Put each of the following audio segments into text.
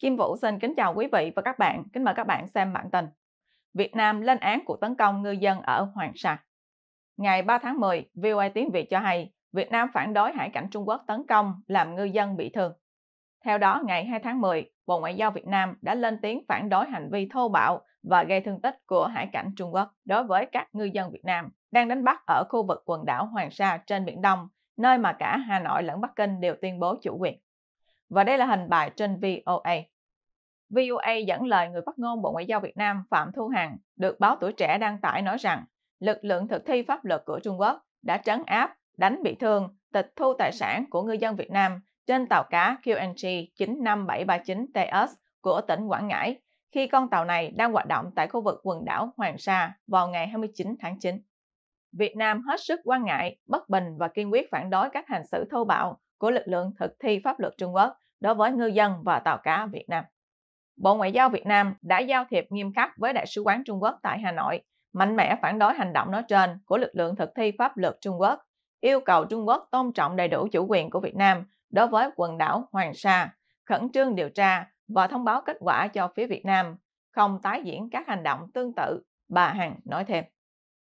Kim Vũ xin kính chào quý vị và các bạn. Kính mời các bạn xem bản tin. Việt Nam lên án cuộc tấn công ngư dân ở Hoàng Sa. Ngày 3 tháng 10, VOA Tiếng Việt cho hay Việt Nam phản đối hải cảnh Trung Quốc tấn công làm ngư dân bị thương. Theo đó, ngày 2 tháng 10, Bộ Ngoại giao Việt Nam đã lên tiếng phản đối hành vi thô bạo và gây thương tích của hải cảnh Trung Quốc đối với các ngư dân Việt Nam đang đánh bắt ở khu vực quần đảo Hoàng Sa trên Biển Đông, nơi mà cả Hà Nội lẫn Bắc Kinh đều tuyên bố chủ quyền. Và đây là hình bài trên VOA. VOA dẫn lời người phát ngôn Bộ Ngoại giao Việt Nam Phạm Thu Hằng được báo Tuổi Trẻ đăng tải nói rằng lực lượng thực thi pháp luật của Trung Quốc đã trấn áp, đánh bị thương, tịch thu tài sản của ngư dân Việt Nam trên tàu cá QNG 95739TS của tỉnh Quảng Ngãi khi con tàu này đang hoạt động tại khu vực quần đảo Hoàng Sa vào ngày 29 tháng 9. Việt Nam hết sức quan ngại, bất bình và kiên quyết phản đối các hành xử thô bạo của lực lượng thực thi pháp luật Trung Quốc đối với ngư dân và tàu cá Việt Nam. Bộ Ngoại giao Việt Nam đã giao thiệp nghiêm khắc với Đại sứ quán Trung Quốc tại Hà Nội, mạnh mẽ phản đối hành động nói trên của lực lượng thực thi pháp luật Trung Quốc, yêu cầu Trung Quốc tôn trọng đầy đủ chủ quyền của Việt Nam đối với quần đảo Hoàng Sa, khẩn trương điều tra và thông báo kết quả cho phía Việt Nam, không tái diễn các hành động tương tự, bà Hằng nói thêm.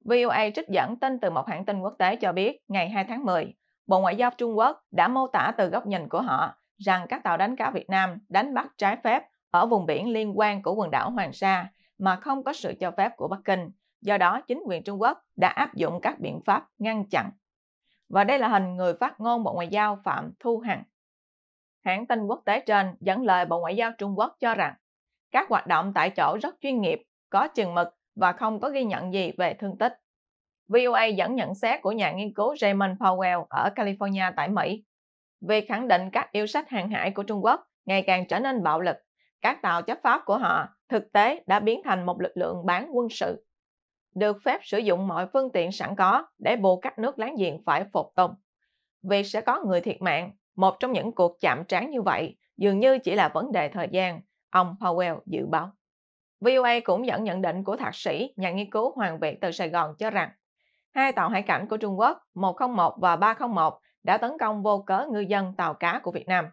VOA trích dẫn tin từ một hãng tin quốc tế cho biết ngày 2 tháng 10, Bộ Ngoại giao Trung Quốc đã mô tả từ góc nhìn của họ rằng các tàu đánh cá Việt Nam đánh bắt trái phép ở vùng biển liên quan của quần đảo Hoàng Sa mà không có sự cho phép của Bắc Kinh. Do đó, chính quyền Trung Quốc đã áp dụng các biện pháp ngăn chặn. Và đây là hình người phát ngôn Bộ Ngoại giao Phạm Thu Hằng. Hãng tin quốc tế trên dẫn lời Bộ Ngoại giao Trung Quốc cho rằng các hoạt động tại chỗ rất chuyên nghiệp, có chừng mực và không có ghi nhận gì về thương tích. VOA dẫn nhận xét của nhà nghiên cứu Raymond Powell ở California tại Mỹ về khẳng định các yêu sách hàng hải của Trung Quốc ngày càng trở nên bạo lực. Các tàu chấp pháp của họ thực tế đã biến thành một lực lượng bán quân sự, được phép sử dụng mọi phương tiện sẵn có để buộc các nước láng giềng phải phục tùng. Việc sẽ có người thiệt mạng, một trong những cuộc chạm trán như vậy dường như chỉ là vấn đề thời gian, ông Powell dự báo. VOA cũng dẫn nhận định của thạc sĩ, nhà nghiên cứu Hoàng Việt từ Sài Gòn cho rằng Hai tàu hải cảnh của Trung Quốc 101 và 301 đã tấn công vô cớ ngư dân tàu cá của Việt Nam.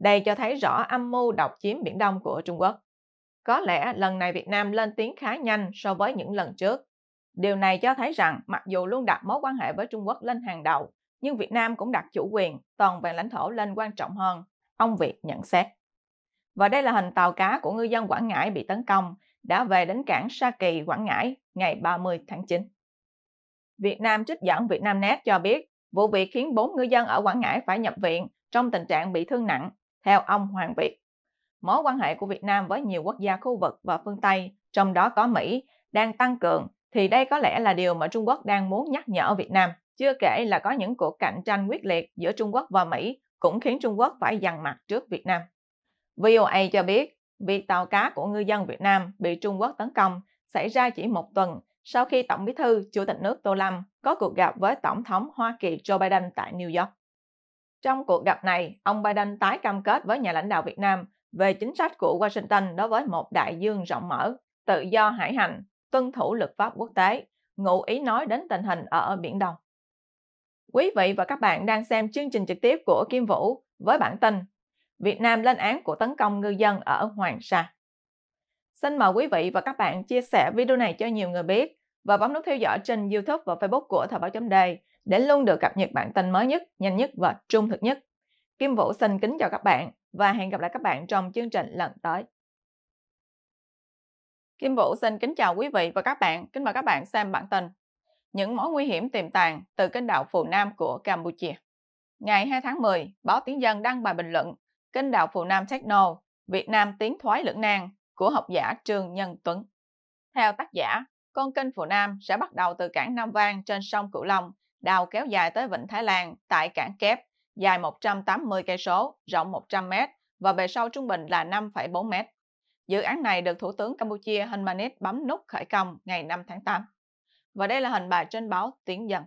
Đây cho thấy rõ âm mưu độc chiếm Biển Đông của Trung Quốc. Có lẽ lần này Việt Nam lên tiếng khá nhanh so với những lần trước. Điều này cho thấy rằng mặc dù luôn đặt mối quan hệ với Trung Quốc lên hàng đầu, nhưng Việt Nam cũng đặt chủ quyền, toàn vẹn lãnh thổ lên quan trọng hơn, ông Việt nhận xét. Và đây là hình tàu cá của ngư dân Quảng Ngãi bị tấn công, đã về đến cảng Sa Kỳ, Quảng Ngãi ngày 30 tháng 9. Việt Nam trích dẫn Net cho biết vụ việc khiến 4 ngư dân ở Quảng Ngãi phải nhập viện trong tình trạng bị thương nặng, theo ông Hoàng Việt. Mối quan hệ của Việt Nam với nhiều quốc gia khu vực và phương Tây, trong đó có Mỹ, đang tăng cường thì đây có lẽ là điều mà Trung Quốc đang muốn nhắc nhở Việt Nam. Chưa kể là có những cuộc cạnh tranh quyết liệt giữa Trung Quốc và Mỹ cũng khiến Trung Quốc phải dằn mặt trước Việt Nam. VOA cho biết, việc tàu cá của ngư dân Việt Nam bị Trung Quốc tấn công xảy ra chỉ một tuần sau khi Tổng bí thư Chủ tịch nước Tô Lâm có cuộc gặp với Tổng thống Hoa Kỳ Joe Biden tại New York. Trong cuộc gặp này, ông Biden tái cam kết với nhà lãnh đạo Việt Nam về chính sách của Washington đối với một đại dương rộng mở, tự do hải hành, tuân thủ luật pháp quốc tế, ngụ ý nói đến tình hình ở Biển Đông. Quý vị và các bạn đang xem chương trình trực tiếp của Kim Vũ với bản tin Việt Nam lên án của tấn công ngư dân ở Hoàng Sa. Xin mời quý vị và các bạn chia sẻ video này cho nhiều người biết và bấm nút theo dõi trên YouTube và Facebook của Thời báo chấm đề để luôn được cập nhật bản tin mới nhất, nhanh nhất và trung thực nhất. Kim Vũ xin kính chào các bạn và hẹn gặp lại các bạn trong chương trình lần tới. Kim Vũ xin kính chào quý vị và các bạn, kính mời các bạn xem bản tin Những mối nguy hiểm tiềm tàng từ kênh đảo Phù Nam của Campuchia Ngày 2 tháng 10, báo Tiếng Dân đăng bài bình luận Kênh đảo Phù Nam Techno, Việt Nam tiến thoái lưỡng nan của học giả Trương Nhân Tuấn. Theo tác giả, con kênh phụ Nam sẽ bắt đầu từ cảng Nam Vang trên sông Cửu Long, đào kéo dài tới vịnh Thái Lan tại cảng Kép, dài 180 cây số, rộng 100 m và bề sâu trung bình là 5,4 m. Dự án này được Thủ tướng Campuchia Hun Manet bấm nút khởi công ngày 5 tháng 8. Và đây là hình bài trên báo Tiếng Dân.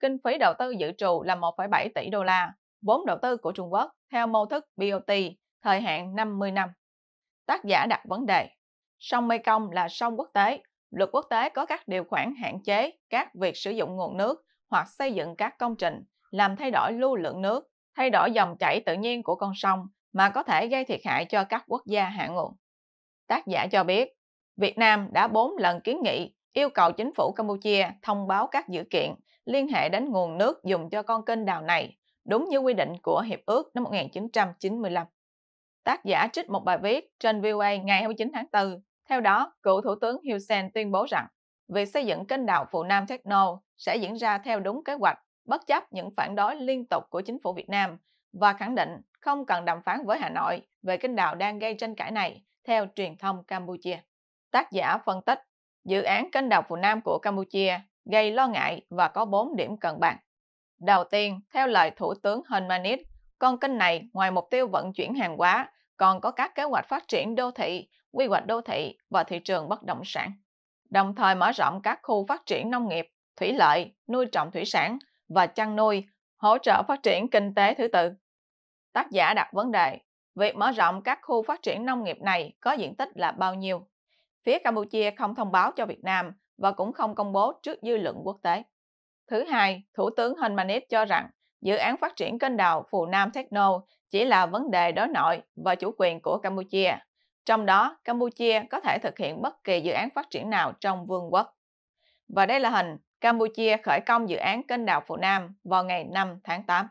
Kinh phí đầu tư dự trù là 1,7 tỷ đô la, vốn đầu tư của Trung Quốc theo mô thức BOT, thời hạn 50 năm tác giả đặt vấn đề. Sông Mekong là sông quốc tế, luật quốc tế có các điều khoản hạn chế các việc sử dụng nguồn nước hoặc xây dựng các công trình, làm thay đổi lưu lượng nước, thay đổi dòng chảy tự nhiên của con sông mà có thể gây thiệt hại cho các quốc gia hạ nguồn. Tác giả cho biết, Việt Nam đã 4 lần kiến nghị yêu cầu chính phủ Campuchia thông báo các dữ kiện liên hệ đến nguồn nước dùng cho con kênh đào này, đúng như quy định của Hiệp ước năm 1995. Tác giả trích một bài viết trên VOA ngày 29 tháng 4. Theo đó, cựu Thủ tướng Hun Sen tuyên bố rằng việc xây dựng kênh đào Phụ Nam Techno sẽ diễn ra theo đúng kế hoạch, bất chấp những phản đối liên tục của chính phủ Việt Nam và khẳng định không cần đàm phán với Hà Nội về kênh đào đang gây tranh cãi này, theo truyền thông Campuchia. Tác giả phân tích, dự án kênh đào Phụ Nam của Campuchia gây lo ngại và có 4 điểm cần bàn. Đầu tiên, theo lời Thủ tướng Hun Manet, con kênh này ngoài mục tiêu vận chuyển hàng hóa còn có các kế hoạch phát triển đô thị, quy hoạch đô thị và thị trường bất động sản. Đồng thời mở rộng các khu phát triển nông nghiệp, thủy lợi, nuôi trồng thủy sản và chăn nuôi, hỗ trợ phát triển kinh tế thứ tự. Tác giả đặt vấn đề, việc mở rộng các khu phát triển nông nghiệp này có diện tích là bao nhiêu? Phía Campuchia không thông báo cho Việt Nam và cũng không công bố trước dư luận quốc tế. Thứ hai, Thủ tướng Hun cho rằng dự án phát triển kênh đào Phù Nam Techno chỉ là vấn đề đối nội và chủ quyền của Campuchia. Trong đó, Campuchia có thể thực hiện bất kỳ dự án phát triển nào trong vương quốc. Và đây là hình Campuchia khởi công dự án kênh đào Phụ Nam vào ngày 5 tháng 8.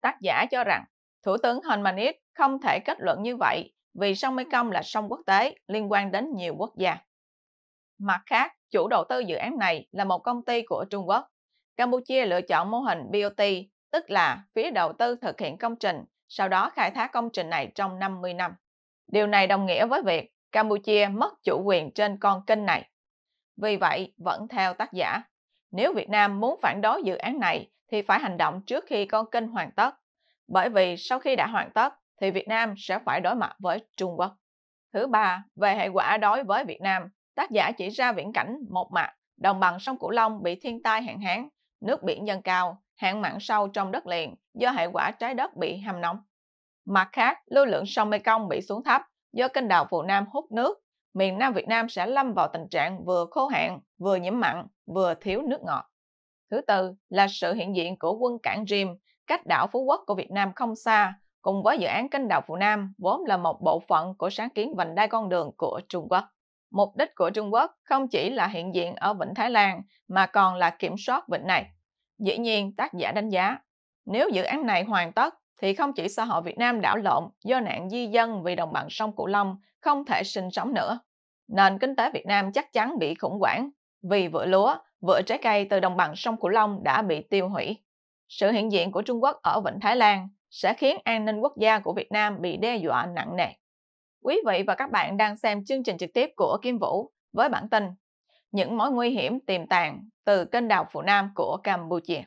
Tác giả cho rằng, Thủ tướng Hun Manet không thể kết luận như vậy vì sông Mekong là sông quốc tế liên quan đến nhiều quốc gia. Mặt khác, chủ đầu tư dự án này là một công ty của Trung Quốc. Campuchia lựa chọn mô hình BOT tức là phía đầu tư thực hiện công trình, sau đó khai thác công trình này trong 50 năm. Điều này đồng nghĩa với việc Campuchia mất chủ quyền trên con kênh này. Vì vậy, vẫn theo tác giả, nếu Việt Nam muốn phản đối dự án này thì phải hành động trước khi con kênh hoàn tất, bởi vì sau khi đã hoàn tất thì Việt Nam sẽ phải đối mặt với Trung Quốc. Thứ ba, về hệ quả đối với Việt Nam, tác giả chỉ ra viễn cảnh một mặt, đồng bằng sông Cửu Long bị thiên tai hạn hán, nước biển dâng cao, hạn mặn sâu trong đất liền do hệ quả trái đất bị hâm nóng. Mặt khác, lưu lượng sông Mekong bị xuống thấp do kênh đào Phù Nam hút nước, miền Nam Việt Nam sẽ lâm vào tình trạng vừa khô hạn, vừa nhiễm mặn, vừa thiếu nước ngọt. Thứ tư là sự hiện diện của quân cảng Jim cách đảo Phú Quốc của Việt Nam không xa, cùng với dự án kênh đào Phù Nam vốn là một bộ phận của sáng kiến vành đai con đường của Trung Quốc. Mục đích của Trung Quốc không chỉ là hiện diện ở Vịnh Thái Lan mà còn là kiểm soát vịnh này. Dĩ nhiên, tác giả đánh giá, nếu dự án này hoàn tất thì không chỉ xã hội Việt Nam đảo lộn do nạn di dân vì đồng bằng sông Cửu Long không thể sinh sống nữa. Nền kinh tế Việt Nam chắc chắn bị khủng hoảng vì vựa lúa, vựa trái cây từ đồng bằng sông Cửu Long đã bị tiêu hủy. Sự hiện diện của Trung Quốc ở Vịnh Thái Lan sẽ khiến an ninh quốc gia của Việt Nam bị đe dọa nặng nề. Quý vị và các bạn đang xem chương trình trực tiếp của Kim Vũ với bản tin Những mối nguy hiểm tiềm tàng từ kênh đảo Phụ Nam của Campuchia.